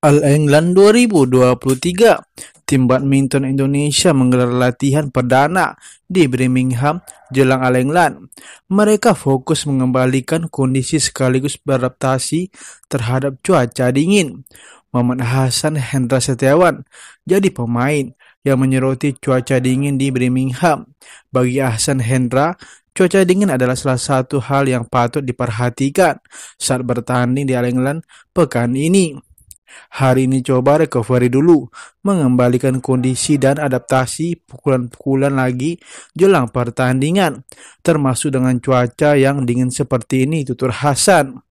All England 2023, tim badminton Indonesia menggelar latihan perdana di Birmingham jelang All England. Mereka fokus mengembalikan kondisi sekaligus beradaptasi terhadap cuaca dingin. Muhammad Hasan Hendra Setiawan jadi pemain yang menyeroti cuaca dingin di Birmingham. Bagi Hasan Hendra, Cuaca dingin adalah salah satu hal yang patut diperhatikan saat bertanding di All England pekan ini. Hari ini coba recovery dulu, mengembalikan kondisi dan adaptasi pukulan-pukulan lagi jelang pertandingan, termasuk dengan cuaca yang dingin seperti ini, tutur Hasan.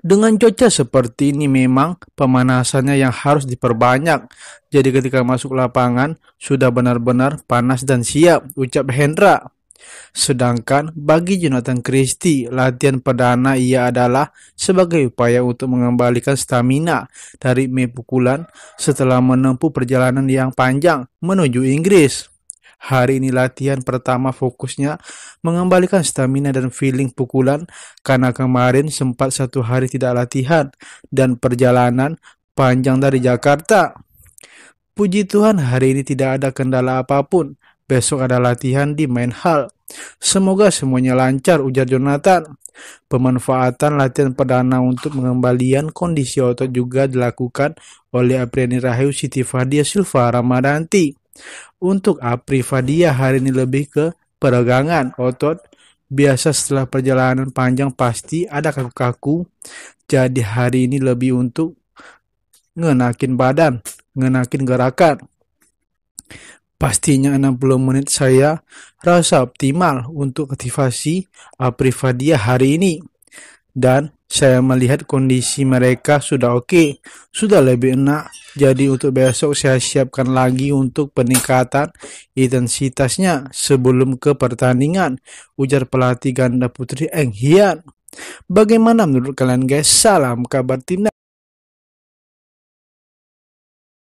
Dengan cuaca seperti ini memang pemanasannya yang harus diperbanyak. Jadi ketika masuk lapangan sudah benar-benar panas dan siap, ucap Hendra. Sedangkan bagi Jonathan Christie, latihan perdana ia adalah sebagai upaya untuk mengembalikan stamina dari pukulan setelah menempuh perjalanan yang panjang menuju Inggris. Hari ini latihan pertama fokusnya mengembalikan stamina dan feeling pukulan karena kemarin sempat satu hari tidak latihan dan perjalanan panjang dari Jakarta. Puji Tuhan hari ini tidak ada kendala apapun Besok ada latihan di main hall. Semoga semuanya lancar, ujar Jonathan. Pemanfaatan latihan perdana untuk mengembalikan kondisi otot juga dilakukan oleh Apriani Rahayu Siti Fadia Silva Ramadanti. Untuk Apri Fadia hari ini lebih ke peregangan otot biasa setelah perjalanan panjang pasti ada kaku-kaku. Jadi hari ini lebih untuk ngenakin badan, ngenakin gerakan. Pastinya 60 menit saya rasa optimal untuk aktivasi Aprivadia hari ini. Dan saya melihat kondisi mereka sudah oke, okay, sudah lebih enak. Jadi untuk besok saya siapkan lagi untuk peningkatan intensitasnya sebelum ke pertandingan, ujar pelatih ganda putri Eng Hian. Bagaimana menurut kalian guys? Salam kabar timnas.